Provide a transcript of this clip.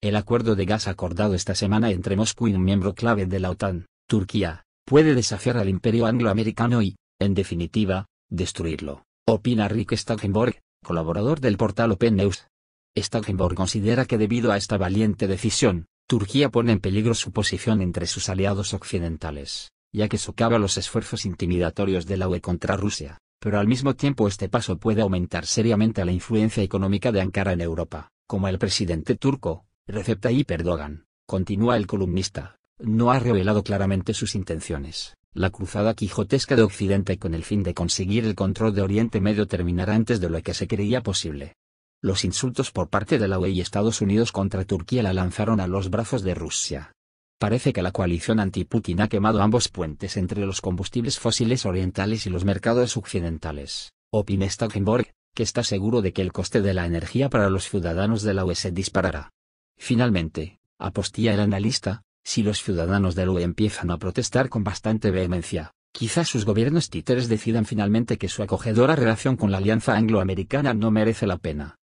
El acuerdo de gas acordado esta semana entre Moscú y un miembro clave de la OTAN, Turquía, puede desafiar al imperio angloamericano y, en definitiva, destruirlo, opina Rick Stackenborg, colaborador del portal Open News. Stackenborg considera que debido a esta valiente decisión, Turquía pone en peligro su posición entre sus aliados occidentales, ya que socava los esfuerzos intimidatorios de la UE contra Rusia, pero al mismo tiempo este paso puede aumentar seriamente la influencia económica de Ankara en Europa, como el presidente turco, Recepta y Erdogan, continúa el columnista, no ha revelado claramente sus intenciones. La cruzada quijotesca de Occidente con el fin de conseguir el control de Oriente Medio terminará antes de lo que se creía posible. Los insultos por parte de la UE y Estados Unidos contra Turquía la lanzaron a los brazos de Rusia. Parece que la coalición anti-Putin ha quemado ambos puentes entre los combustibles fósiles orientales y los mercados occidentales, opina Stoltenberg, que está seguro de que el coste de la energía para los ciudadanos de la UE se disparará. Finalmente, apostilla el analista, si los ciudadanos del UE empiezan a protestar con bastante vehemencia, quizás sus gobiernos títeres decidan finalmente que su acogedora relación con la alianza angloamericana no merece la pena.